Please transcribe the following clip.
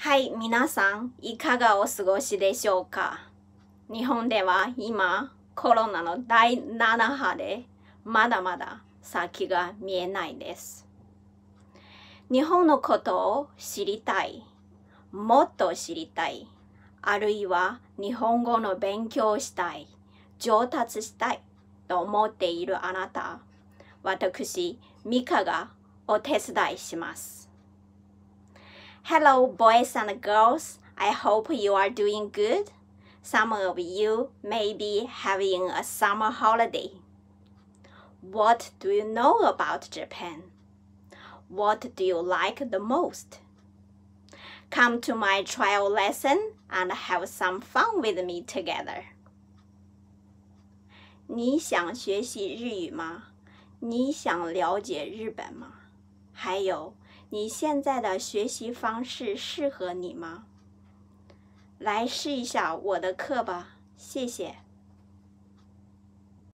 はい、皆さん、いかがお過ごしでしょうか日本では今、コロナの第7波で、まだまだ先が見えないです。日本のことを知りたい、もっと知りたい、あるいは日本語の勉強をしたい、上達したいと思っているあなた、私、ミカがお手伝いします。Hello, boys and girls. I hope you are doing good. Some of you may be having a summer holiday. What do you know about Japan? What do you like the most? Come to my trial lesson and have some fun with me together. 你想学习日语吗？你想了解日本吗？还有。你现在的学习方式适合你吗？来试一下我的课吧，谢谢。